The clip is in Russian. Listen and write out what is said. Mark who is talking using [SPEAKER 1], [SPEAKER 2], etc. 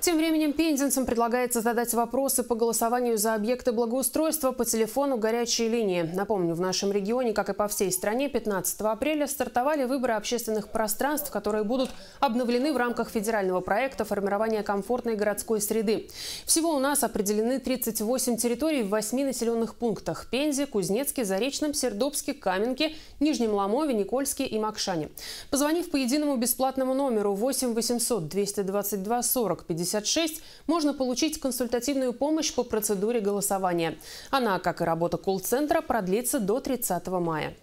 [SPEAKER 1] Тем временем пензенцам предлагается задать вопросы по голосованию за объекты благоустройства по телефону горячей линии. Напомню, в нашем регионе, как и по всей стране, 15 апреля стартовали выборы общественных пространств, которые будут обновлены в рамках федерального проекта формирования комфортной городской среды. Всего у нас определены 38 территорий в 8 населенных пунктах – Пензе, Кузнецке, Заречном, Сердобске, Каменке, Нижнем Ломове, Никольске и Макшане. Позвонив по единому бесплатному номеру 8 800 222 40 50, 56 можно получить консультативную помощь по процедуре голосования. Она, как и работа колл-центра, продлится до 30 мая.